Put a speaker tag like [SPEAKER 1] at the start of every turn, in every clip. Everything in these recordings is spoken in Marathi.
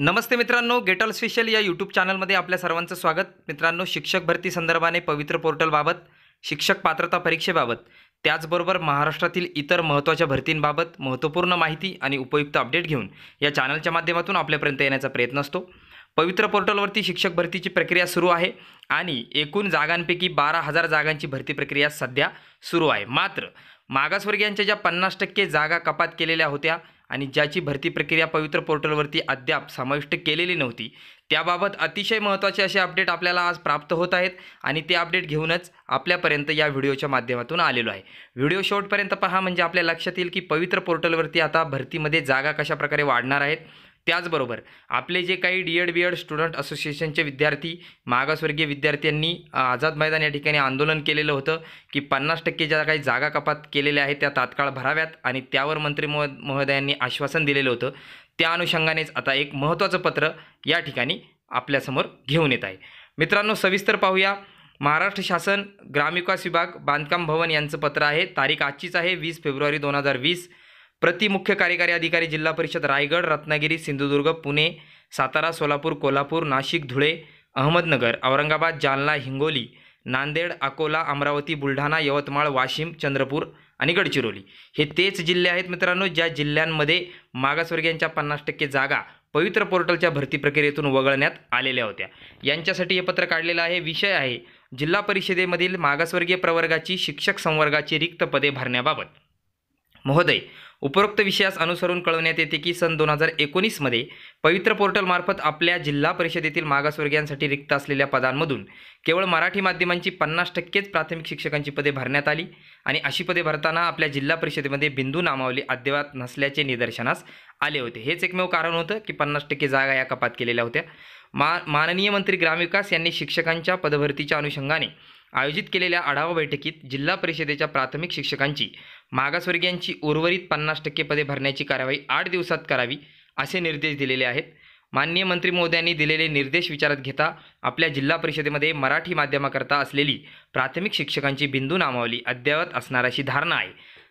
[SPEAKER 1] नमस्ते मित्रांनो गेटॉल स्पेशल या यूट्यूब चॅनलमध्ये आपल्या सर्वांचं स्वागत मित्रांनो शिक्षक भरती संदर्भाने पवित्र पोर्टलबाबत शिक्षक पात्रता परीक्षेबाबत त्याचबरोबर महाराष्ट्रातील इतर महत्त्वाच्या भरतींबाबत महत्त्वपूर्ण माहिती आणि उपयुक्त अपडेट घेऊन या चॅनलच्या माध्यमातून आपल्यापर्यंत येण्याचा प्रयत्न असतो पवित्र पोर्टलवरती शिक्षक भरतीची प्रक्रिया सुरू आहे आणि एकूण जागांपैकी बारा हजार जागांची भरती प्रक्रिया सध्या सुरू आहे मात्र मागासवर्गीयांच्या ज्या पन्नास टक्के जागा कपात केलेल्या होत्या आणि ज्याची भरती प्रक्रिया पवित्र पोर्टलवरती अद्याप समाविष्ट केलेली नव्हती त्याबाबत अतिशय महत्त्वाचे असे अपडेट आपल्याला आज प्राप्त होत आहेत आणि ते अपडेट घेऊनच आपल्यापर्यंत या व्हिडिओच्या माध्यमातून आलेलो आहे व्हिडिओ शॉर्टपर्यंत पहा म्हणजे आपल्या लक्षात येईल की पवित्र पोर्टलवरती आता भरतीमध्ये जागा कशाप्रकारे वाढणार आहेत त्याचबरोबर आपले जे काही D Ed B Ed student असोसिएशनचे विद्यार्थी मागासवर्गीय विद्यार्थ्यांनी आझाद मैदान या ठिकाणी आंदोलन केलेलं होतं की पन्नास टक्के ज्या काही जागा कपात केलेल्या आहेत त्या तात्काळ भराव्यात आणि त्यावर मंत्री मो महोदयांनी आश्वासन दिलेलं होतं त्या अनुषंगानेच आता एक महत्त्वाचं पत्र या ठिकाणी आपल्यासमोर घेऊन येत आहे मित्रांनो सविस्तर पाहूया महाराष्ट्र शासन ग्रामविकास विभाग बांधकाम भवन यांचं पत्र आहे तारीख आजचीच आहे वीस फेब्रुवारी दोन हजार वीस प्रति मुख्य कार्यकारी अधिकारी जिल्हा परिषद रायगड रत्नागिरी सिंधुदुर्ग पुणे सातारा सोलापूर कोल्हापूर नाशिक धुळे अहमदनगर औरंगाबाद जालना हिंगोली नांदेड अकोला अमरावती बुलढाणा यवतमाळ वाशिम चंद्रपूर आणि गडचिरोली हे तेच जिल्हे आहेत मित्रांनो ज्या जिल्ह्यांमध्ये मागासवर्गीयांच्या पन्नास टक्के जागा पवित्र पोर्टलच्या भरती प्रक्रियेतून वगळण्यात आलेल्या होत्या यांच्यासाठी हे पत्र काढलेलं आहे विषय आहे जिल्हा परिषदेमधील मागासवर्गीय प्रवर्गाची शिक्षक संवर्गाची रिक्त पदे भरण्याबाबत महोदय उपरोक्त विषयास अनुसरून कळवण्यात येते की सन दोन हजार एकोणीसमध्ये पवित्र पोर्टलमार्फत आपल्या जिल्हा परिषदेतील मागासवर्गीयांसाठी रिक्त असलेल्या पदांमधून केवळ मराठी माध्यमांची पन्नास टक्केच प्राथमिक शिक्षकांची पदे भरण्यात आली आणि अशी पदे भरताना आपल्या जिल्हा परिषदेमध्ये बिंदू नामावली अद्ययावत नसल्याचे निदर्शनास आले होते हेच एकमेव कारण होतं की पन्नास टक्के जागा या कपात केलेल्या होत्या मा माननीय मंत्री ग्रामविकास यांनी शिक्षकांच्या पदभरतीच्या अनुषंगाने आयोजित केलेल्या आढावा बैठकीत जिल्हा परिषदेच्या प्राथमिक शिक्षकांची मागासवर्गीयांची उर्वरित पन्नास टक्के पदे भरण्याची कारवाई आठ दिवसात करावी असे निर्देश दिलेले आहेत माननीय मंत्री मोदयांनी दिलेले निर्देश विचारात घेता आपल्या जिल्हा परिषदेमध्ये मराठी माध्यमाकरता असलेली प्राथमिक शिक्षकांची बिंदू नामावली अद्ययावत असणार अशी धारणा आहे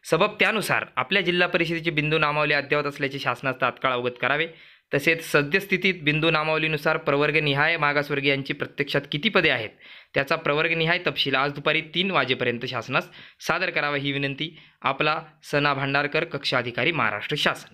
[SPEAKER 1] सबब त्यानुसार आपल्या जिल्हा परिषदेची बिंदू नामावली अद्ययावत असल्याचे शासनास तात्काळ अवगत करावे तसेच सद्यस्थितीत बिंदू नामावलीनुसार प्रवर्गनिहाय मागासवर्गीयांची प्रत्यक्षात किती पदे आहेत त्याचा प्रवर्गनिहाय तपशील आज दुपारी तीन वाजेपर्यंत शासनास सादर करावा ही विनंती आपला सना भांडारकर कक्षाधिकारी महाराष्ट्र शासन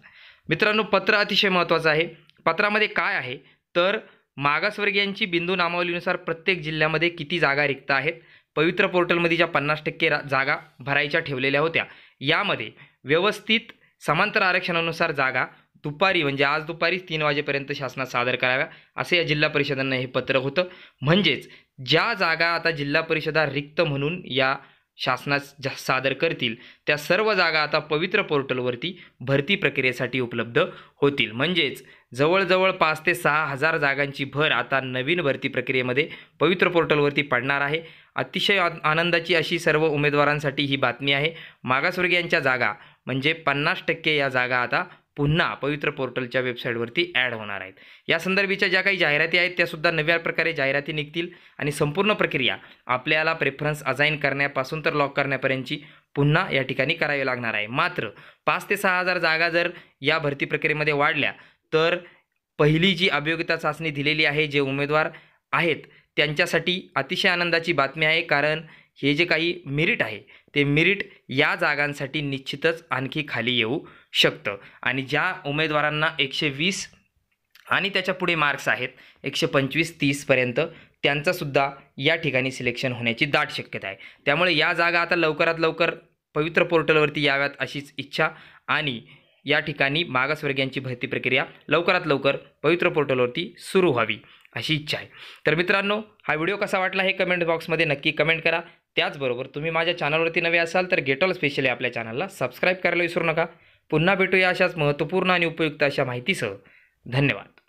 [SPEAKER 1] मित्रांनो पत्र अतिशय महत्त्वाचं आहे पत्रामध्ये काय आहे तर मागासवर्गीयांची बिंदू नामावलीनुसार प्रत्येक जिल्ह्यामध्ये किती जागा रिक्त आहेत पवित्र पोर्टलमध्ये ज्या पन्नास टक्के जागा भरायच्या ठेवलेल्या होत्या यामध्ये व्यवस्थित समांतर आरक्षणानुसार जागा दुपारी म्हणजे आज दुपारी तीन वाजेपर्यंत शासनात सादर कराव्या असे या जिल्हा परिषदांना हे पत्र होतं म्हणजेच ज्या जागा आता जिल्हा परिषदा रिक्त म्हणून या शासनास सादर करतील त्या सर्व जागा आता पवित्र पोर्टलवरती भरती प्रक्रियेसाठी उपलब्ध होतील म्हणजेच जवळजवळ पाच ते सहा हजार जागांची भर आता नवीन भरती प्रक्रियेमध्ये पवित्र पोर्टलवरती पडणार आहे अतिशय आनंदाची अशी सर्व उमेदवारांसाठी ही बातमी आहे मागासवर्गीयांच्या जागा म्हणजे पन्नास टक्के या जागा आता पुन्हा पवित्र पोर्टलच्या वेबसाईटवरती ॲड होणार आहेत या संदर्भीच्या ज्या काही जाहिराती आहेत त्यासुद्धा नव्या प्रकारे जाहिराती निघतील आणि संपूर्ण प्रक्रिया आपल्याला प्रेफरन्स अजाईन करण्यापासून तर लॉक करण्यापर्यंतची पुन्हा या ठिकाणी करावी लागणार आहे मात्र पाच ते सहा हजार जागा जर या भरती प्रक्रियेमध्ये वाढल्या तर पहिली जी अभियोगिता चाचणी दिलेली आहे जे उमेदवार आहेत त्यांच्यासाठी अतिशय आनंदाची बातमी आहे कारण हे जे काही मेरिट आहे ते मेरिट या जागांसाठी निश्चितच आणखी खाली येऊ शकतं आणि ज्या उमेदवारांना एकशे वीस आणि त्याच्या पुढे मार्क्स आहेत एकशे पंचवीस तीसपर्यंत त्यांचंसुद्धा या ठिकाणी सिलेक्शन होण्याची दाट शक्यता आहे त्यामुळे या जागा आता लवकरात लवकर पवित्र पोर्टलवरती याव्यात अशीच इच्छा आणि या ठिकाणी मागासवर्गीयांची भरती प्रक्रिया लवकरात लवकर पवित्र पोर्टलवरती सुरू व्हावी अशी इच्छा आहे तर मित्रांनो हा व्हिडिओ कसा वाटला हे कमेंट बॉक्समध्ये नक्की कमेंट करा त्याचबरोबर तुम्ही माझ्या चॅनलवरती नवे असाल तर गेटॉल स्पेशली आपल्या चॅनलला सबस्क्राईब करायला विसरू नका पुन्हा भेटूया अशाच महत्त्वपूर्ण आणि उपयुक्त अशा माहितीसह धन्यवाद